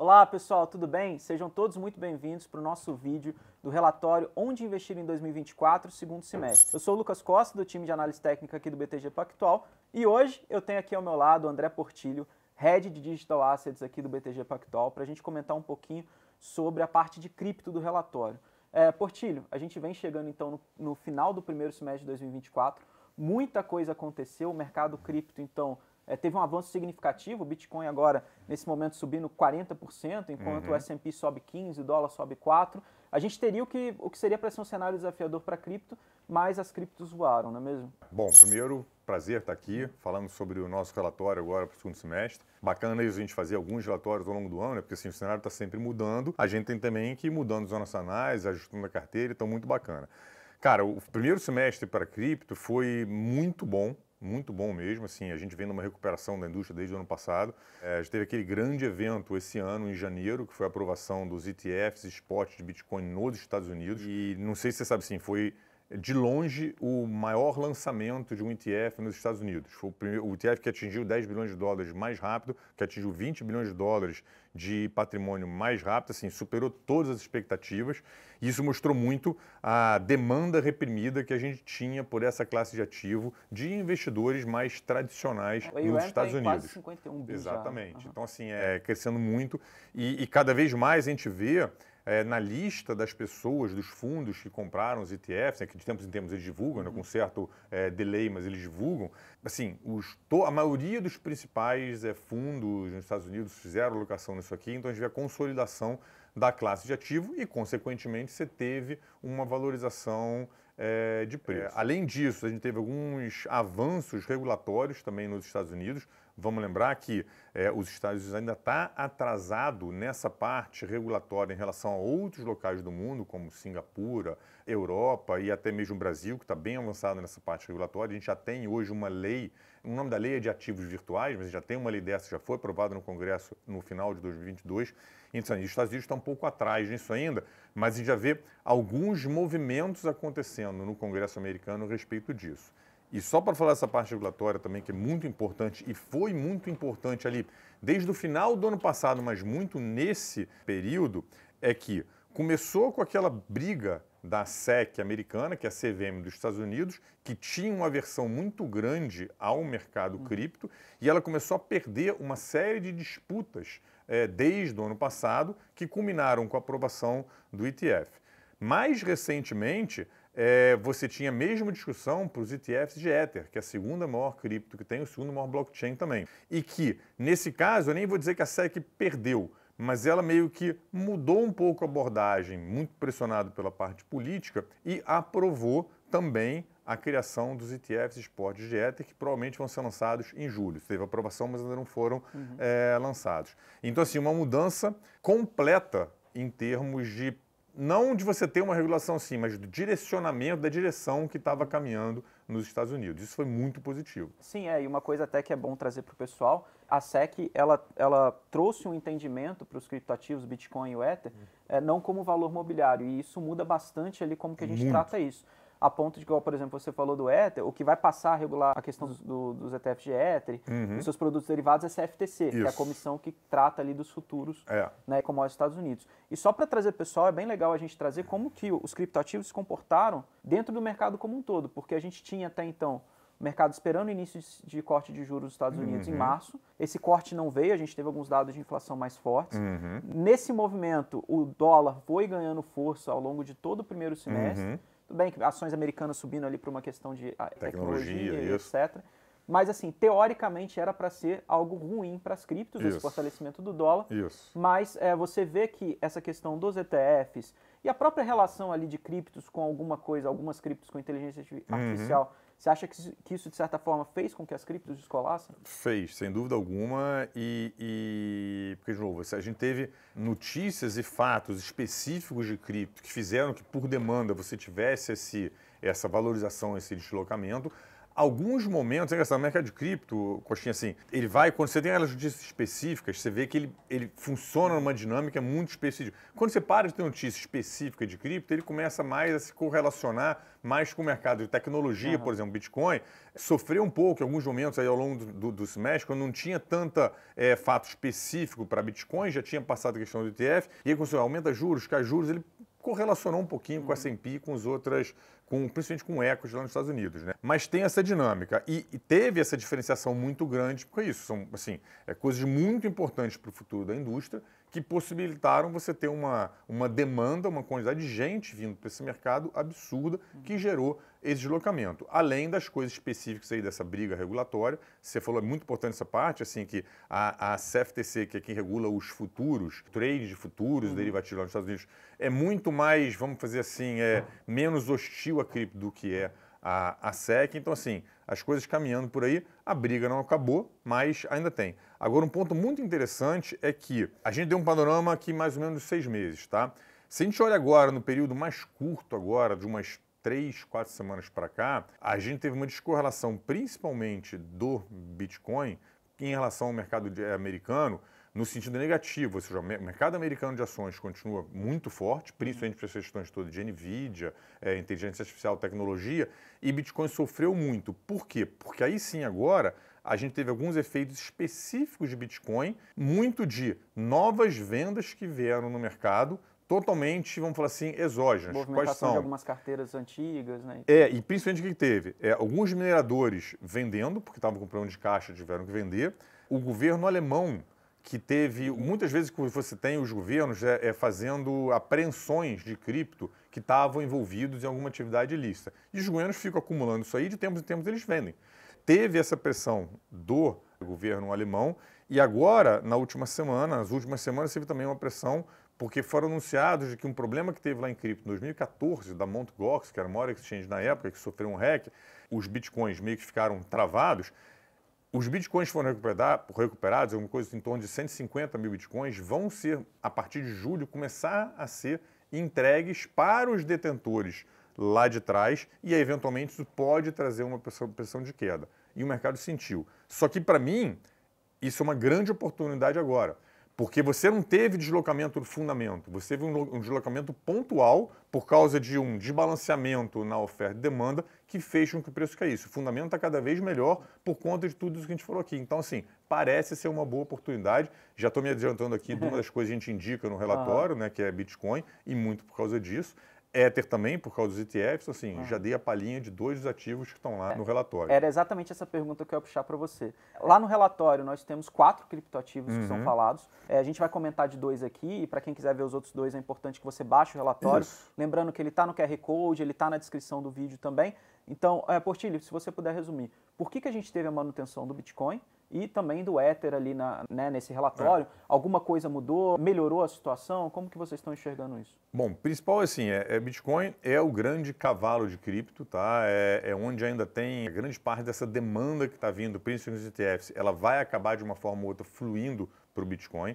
Olá pessoal, tudo bem? Sejam todos muito bem-vindos para o nosso vídeo do relatório Onde Investir em 2024, segundo semestre. Eu sou o Lucas Costa, do time de análise técnica aqui do BTG Pactual, e hoje eu tenho aqui ao meu lado o André Portilho, head de Digital Assets aqui do BTG Pactual, para a gente comentar um pouquinho sobre a parte de cripto do relatório. É, Portilho, a gente vem chegando então no, no final do primeiro semestre de 2024, muita coisa aconteceu, o mercado cripto então é, teve um avanço significativo, o Bitcoin agora, nesse momento, subindo 40%, enquanto uhum. o S&P sobe 15%, o dólar sobe 4%. A gente teria o que, o que seria para ser um cenário desafiador para cripto, mas as criptos voaram, não é mesmo? Bom, primeiro, prazer estar aqui falando sobre o nosso relatório agora para o segundo semestre. Bacana isso a gente fazer alguns relatórios ao longo do ano, né? porque assim, o cenário está sempre mudando. A gente tem também que ir mudando os nossos anais, ajustando a carteira, então muito bacana. Cara, o primeiro semestre para cripto foi muito bom muito bom mesmo. Assim, a gente vem numa recuperação da indústria desde o ano passado. É, a gente teve aquele grande evento esse ano, em janeiro, que foi a aprovação dos ETFs, spot de Bitcoin nos Estados Unidos. E não sei se você sabe, assim, foi de longe, o maior lançamento de um ETF nos Estados Unidos. Foi o, primeiro, o ETF que atingiu 10 bilhões de dólares mais rápido, que atingiu 20 bilhões de dólares de patrimônio mais rápido, assim, superou todas as expectativas. E isso mostrou muito a demanda reprimida que a gente tinha por essa classe de ativo de investidores mais tradicionais o nos Estados Unidos. Quase 51 bilhões. Exatamente. Uhum. Então, assim, é crescendo muito e, e cada vez mais a gente vê é, na lista das pessoas, dos fundos que compraram os ETFs, né, que de tempos em tempos eles divulgam, né, com uhum. certo é, delay, mas eles divulgam, assim, os, a maioria dos principais é, fundos nos Estados Unidos fizeram alocação nisso aqui, então a gente vê a consolidação da classe de ativo e, consequentemente, você teve uma valorização é, de é, preço. além disso, a gente teve alguns avanços regulatórios também nos Estados Unidos, Vamos lembrar que é, os Estados Unidos ainda está atrasado nessa parte regulatória em relação a outros locais do mundo, como Singapura, Europa e até mesmo o Brasil, que está bem avançado nessa parte regulatória. A gente já tem hoje uma lei, o nome da lei é de ativos virtuais, mas já tem uma lei dessa, já foi aprovada no Congresso no final de 2022. Então, os Estados Unidos estão tá um pouco atrás nisso ainda, mas a gente já vê alguns movimentos acontecendo no Congresso americano a respeito disso. E só para falar essa parte regulatória também, que é muito importante e foi muito importante ali desde o final do ano passado, mas muito nesse período, é que começou com aquela briga da SEC americana, que é a CVM dos Estados Unidos, que tinha uma aversão muito grande ao mercado uhum. cripto, e ela começou a perder uma série de disputas é, desde o ano passado, que culminaram com a aprovação do ETF. Mais recentemente, é, você tinha a mesma discussão para os ETFs de Ether, que é a segunda maior cripto que tem, o segundo maior blockchain também. E que, nesse caso, eu nem vou dizer que a SEC perdeu, mas ela meio que mudou um pouco a abordagem, muito pressionado pela parte política, e aprovou também a criação dos ETFs esportes de Ether, que provavelmente vão ser lançados em julho. Teve aprovação, mas ainda não foram uhum. é, lançados. Então, assim, uma mudança completa em termos de não de você ter uma regulação sim, mas do direcionamento da direção que estava caminhando nos Estados Unidos. Isso foi muito positivo. Sim, é, e uma coisa até que é bom trazer para o pessoal, a SEC ela, ela trouxe um entendimento para os criptoativos, Bitcoin e o Ether, hum. é, não como valor mobiliário, e isso muda bastante ali como que a gente muito. trata isso a ponto de que, por exemplo, você falou do Ether, o que vai passar a regular a questão dos, do, dos ETFs de Ether, uhum. dos seus produtos derivados, é a CFTC, Isso. que é a comissão que trata ali dos futuros, é. né, como é os Estados Unidos. E só para trazer pessoal, é bem legal a gente trazer como que os criptoativos se comportaram dentro do mercado como um todo, porque a gente tinha até então o mercado esperando o início de corte de juros dos Estados Unidos uhum. em março. Esse corte não veio, a gente teve alguns dados de inflação mais fortes. Uhum. Nesse movimento, o dólar foi ganhando força ao longo de todo o primeiro semestre. Uhum. Tudo bem que ações americanas subindo ali por uma questão de ah, tecnologia, tecnologia etc. Mas, assim, teoricamente era para ser algo ruim para as criptos, Isso. esse fortalecimento do dólar. Isso. Mas é, você vê que essa questão dos ETFs, e a própria relação ali de criptos com alguma coisa, algumas criptos com inteligência uhum. artificial, uhum. você acha que, que isso, de certa forma, fez com que as criptos descolassem? Fez, sem dúvida alguma. E, e, porque, de novo, a gente teve notícias e fatos específicos de cripto que fizeram que, por demanda, você tivesse esse, essa valorização, esse deslocamento alguns momentos, é engraçado, o mercado de cripto, Coxinha, assim, ele vai, quando você tem aquelas notícias específicas, você vê que ele, ele funciona numa dinâmica muito específica. Quando você para de ter notícia específica de cripto, ele começa mais a se correlacionar mais com o mercado de tecnologia, uhum. por exemplo, Bitcoin, sofreu um pouco em alguns momentos aí ao longo do, do, do semestre, quando não tinha tanta é, fato específico para Bitcoin, já tinha passado a questão do ETF, e aí quando você aumenta juros, cai juros, ele correlacionou um pouquinho uhum. com a uhum. S&P com os outras, com, principalmente com ecos lá nos Estados Unidos, né? Mas tem essa dinâmica e, e teve essa diferenciação muito grande, porque é isso, são assim, é, coisas muito importantes para o futuro da indústria que possibilitaram você ter uma, uma demanda, uma quantidade de gente vindo para esse mercado absurda que gerou esse deslocamento. Além das coisas específicas aí dessa briga regulatória, você falou, é muito importante essa parte, assim, que a, a CFTC, que é quem regula os futuros, trade de futuros, uhum. derivativos lá nos Estados Unidos, é muito mais, vamos fazer assim, é ah. menos hostil a cripto do que é a, a SEC. Então, assim, as coisas caminhando por aí, a briga não acabou, mas ainda tem. Agora, um ponto muito interessante é que a gente deu um panorama aqui mais ou menos seis meses, tá? Se a gente olha agora no período mais curto agora, de umas três, quatro semanas para cá, a gente teve uma descorrelação principalmente do Bitcoin em relação ao mercado eh, americano, no sentido negativo, ou seja, o mercado americano de ações continua muito forte, principalmente uhum. para essas questões todas de Nvidia, é, inteligência artificial, tecnologia, e Bitcoin sofreu muito. Por quê? Porque aí sim agora a gente teve alguns efeitos específicos de Bitcoin, muito de novas vendas que vieram no mercado, totalmente, vamos falar assim, exógenas. Quais são? de algumas carteiras antigas, né? É, e principalmente o que teve? É, alguns mineradores vendendo, porque estavam com problema de caixa, tiveram que vender. O governo alemão que teve, muitas vezes que você tem os governos é, é fazendo apreensões de cripto que estavam envolvidos em alguma atividade ilícita. E os governos ficam acumulando isso aí, de tempos em tempos eles vendem. Teve essa pressão do governo alemão e agora, na última semana, nas últimas semanas, teve também uma pressão porque foram anunciados de que um problema que teve lá em cripto em 2014, da Mt. Gox, que era a maior exchange na época, que sofreu um hack, os bitcoins meio que ficaram travados, os bitcoins que foram recuperados, alguma coisa em torno de 150 mil bitcoins, vão ser, a partir de julho, começar a ser entregues para os detentores lá de trás e, aí, eventualmente, isso pode trazer uma pressão de queda. E o mercado sentiu. Só que, para mim, isso é uma grande oportunidade agora. Porque você não teve deslocamento do fundamento, você teve um deslocamento pontual por causa de um desbalanceamento na oferta e demanda que fez com que o preço caísse. O fundamento está cada vez melhor por conta de tudo isso que a gente falou aqui. Então, assim, parece ser uma boa oportunidade. Já estou me adiantando aqui de uma uhum. das coisas que a gente indica no relatório, né, que é Bitcoin, e muito por causa disso. Ether também, por causa dos ETFs, então, assim, uhum. já dei a palhinha de dois dos ativos que estão lá é, no relatório. Era exatamente essa pergunta que eu ia puxar para você. Lá no relatório nós temos quatro criptoativos uhum. que são uhum. falados. É, a gente vai comentar de dois aqui, e para quem quiser ver os outros dois é importante que você baixe o relatório. Isso. Lembrando que ele está no QR Code, ele está na descrição do vídeo também. Então, é, Portilho, se você puder resumir, por que, que a gente teve a manutenção do Bitcoin? e também do éter ali na, né, nesse relatório. É. Alguma coisa mudou? Melhorou a situação? Como que vocês estão enxergando isso? Bom, principal assim, é, é Bitcoin é o grande cavalo de cripto, tá? É, é onde ainda tem grande parte dessa demanda que está vindo, principalmente nos ETFs, ela vai acabar de uma forma ou outra fluindo para o Bitcoin.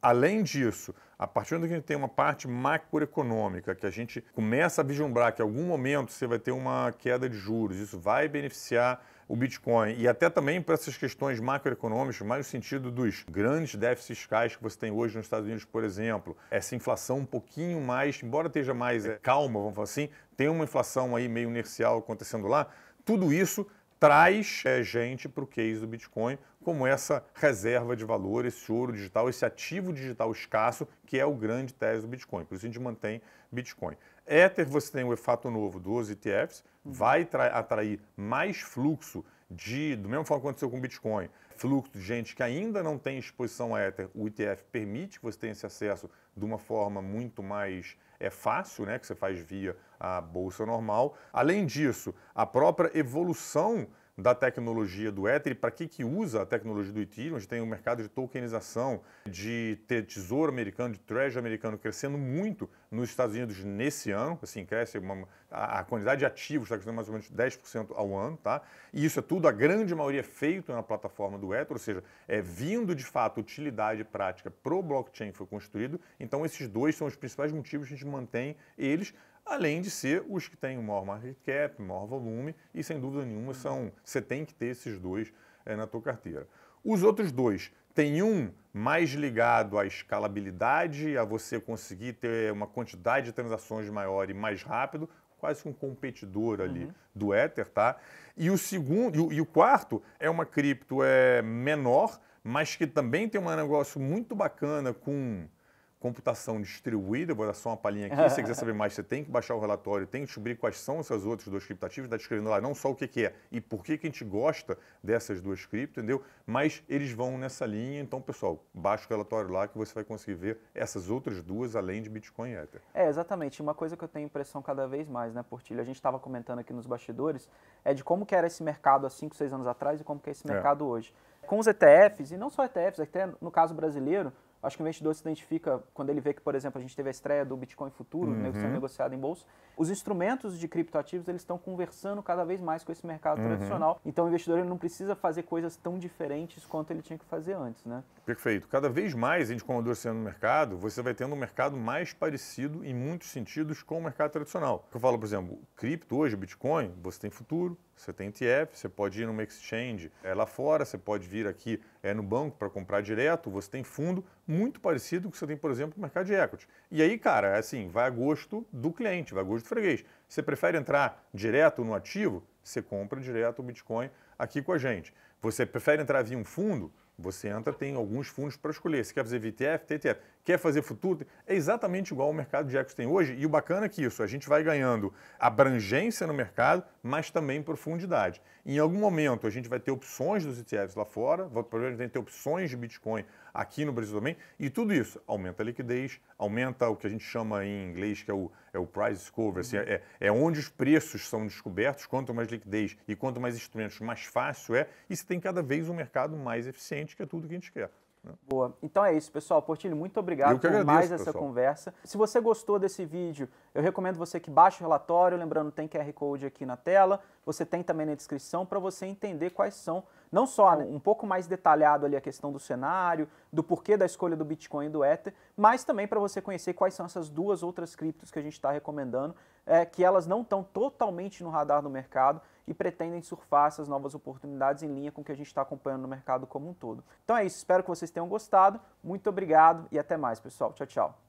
Além disso, a partir do que a gente tem uma parte macroeconômica, que a gente começa a vislumbrar que em algum momento você vai ter uma queda de juros, isso vai beneficiar o Bitcoin e até também para essas questões macroeconômicas, mais no sentido dos grandes déficits fiscais que você tem hoje nos Estados Unidos, por exemplo, essa inflação um pouquinho mais, embora esteja mais é, calma, vamos falar assim, tem uma inflação aí meio inercial acontecendo lá, tudo isso traz é, gente para o case do Bitcoin como essa reserva de valor, esse ouro digital, esse ativo digital escasso, que é o grande tese do Bitcoin. Por isso a gente mantém Bitcoin. Ether, você tem o fato novo dos ETFs, uhum. vai atrair mais fluxo de, do mesmo forma que aconteceu com o Bitcoin, fluxo de gente que ainda não tem exposição a Ether, o ETF permite que você tenha esse acesso de uma forma muito mais é fácil, né, que você faz via a bolsa normal. Além disso, a própria evolução da tecnologia do Ether, para que, que usa a tecnologia do Ethereum. A gente tem um mercado de tokenização, de tesouro americano, de treasury americano crescendo muito nos Estados Unidos nesse ano. Assim, cresce uma, a, a quantidade de ativos está crescendo mais ou menos 10% ao ano. Tá? E isso é tudo, a grande maioria, é feito na plataforma do Ether, ou seja, é vindo de fato utilidade prática para o blockchain que foi construído. Então, esses dois são os principais motivos que a gente mantém eles além de ser os que têm o maior market cap, maior volume, e sem dúvida nenhuma são, você tem que ter esses dois é, na tua carteira. Os outros dois, tem um mais ligado à escalabilidade, a você conseguir ter uma quantidade de transações maior e mais rápido, quase que um competidor ali uhum. do Ether, tá? E o segundo e o, e o quarto é uma cripto é menor, mas que também tem um negócio muito bacana com computação distribuída, vou dar só uma palhinha aqui. Se você quiser saber mais, você tem que baixar o relatório, tem que descobrir quais são essas outras duas criptativas, está descrevendo lá não só o que, que é e por que, que a gente gosta dessas duas cripto, entendeu? Mas eles vão nessa linha, então, pessoal, baixa o relatório lá que você vai conseguir ver essas outras duas além de Bitcoin e Ether. É, exatamente. Uma coisa que eu tenho impressão cada vez mais, né, Portilho? A gente estava comentando aqui nos bastidores, é de como que era esse mercado há 5, 6 anos atrás e como que é esse é. mercado é. hoje. Com os ETFs, e não só ETFs, até no caso brasileiro, Acho que o investidor se identifica quando ele vê que, por exemplo, a gente teve a estreia do Bitcoin Futuro, né, uhum. sendo negociado em bolsa. Os instrumentos de criptoativos eles estão conversando cada vez mais com esse mercado uhum. tradicional. Então o investidor ele não precisa fazer coisas tão diferentes quanto ele tinha que fazer antes, né? Perfeito. Cada vez mais a gente sendo no mercado, você vai tendo um mercado mais parecido em muitos sentidos com o mercado tradicional. Eu falo, por exemplo, cripto hoje, Bitcoin, você tem futuro, você tem ETF, você pode ir numa exchange é lá fora, você pode vir aqui é, no banco para comprar direto, você tem fundo muito parecido com o que você tem, por exemplo, no mercado de equity. E aí, cara, é assim, vai a gosto do cliente, vai a gosto do freguês. Você prefere entrar direto no ativo? Você compra direto o Bitcoin aqui com a gente. Você prefere entrar via um fundo? Você entra, tem alguns fundos para escolher. Você quer fazer VTF, TTF quer fazer futuro, é exatamente igual ao mercado de equities tem hoje. E o bacana é que isso, a gente vai ganhando abrangência no mercado, mas também profundidade. Em algum momento a gente vai ter opções dos ETFs lá fora, provavelmente vai ter opções de Bitcoin aqui no Brasil também, e tudo isso aumenta a liquidez, aumenta o que a gente chama em inglês que é o, é o price discovery, assim, é, é onde os preços são descobertos, quanto mais liquidez e quanto mais instrumentos, mais fácil é, e se tem cada vez um mercado mais eficiente, que é tudo que a gente quer. Boa. Então é isso, pessoal. Portilho, muito obrigado agradeço, por mais essa pessoal. conversa. Se você gostou desse vídeo, eu recomendo você que baixe o relatório. Lembrando, tem QR Code aqui na tela. Você tem também na descrição para você entender quais são, não só né, um pouco mais detalhado ali a questão do cenário, do porquê da escolha do Bitcoin e do Ether, mas também para você conhecer quais são essas duas outras criptos que a gente está recomendando é, que elas não estão totalmente no radar do mercado e pretendem surfar essas novas oportunidades em linha com o que a gente está acompanhando no mercado como um todo. Então é isso, espero que vocês tenham gostado. Muito obrigado e até mais, pessoal. Tchau, tchau.